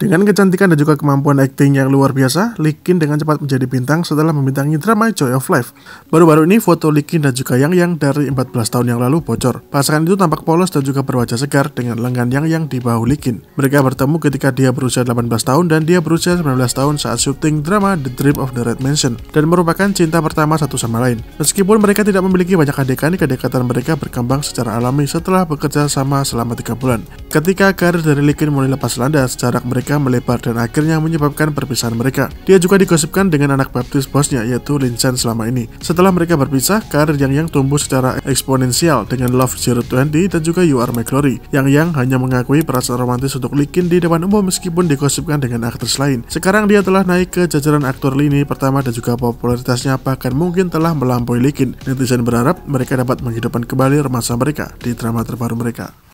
Dengan kecantikan dan juga kemampuan akting yang luar biasa, Lee Kin dengan cepat menjadi bintang setelah membintangi drama Joy of Life. Baru-baru ini foto Lee Kin dan juga Yang Yang dari 14 tahun yang lalu bocor. Pasangan itu tampak polos dan juga berwajah segar dengan lengan Yang Yang di bahu Lee Kin. Mereka bertemu ketika dia berusia 18 tahun dan dia berusia 19 tahun saat syuting drama The Dream of the Red Mansion dan merupakan cinta pertama satu sama lain. Meskipun mereka tidak memiliki banyak adegan, kedekatan mereka berkembang secara alami setelah bekerja sama selama 3 bulan. Ketika karir dari Lee Kin mulai lepas landas, jarak mereka mereka melebar dan akhirnya menyebabkan perpisahan mereka. Dia juga digosipkan dengan anak baptis bosnya yaitu Lin Chen selama ini. Setelah mereka berpisah, karir Yang Yang tumbuh secara eksponensial dengan Love 020 dan juga You Are My Glory. Yang Yang hanya mengakui perasaan romantis untuk Lee Kin di depan umum meskipun digosipkan dengan aktris lain. Sekarang dia telah naik ke jajaran aktor lini pertama dan juga popularitasnya bahkan mungkin telah melampaui Lee Kin. Netizen berharap mereka dapat menghidupkan kembali remaja mereka di drama terbaru mereka.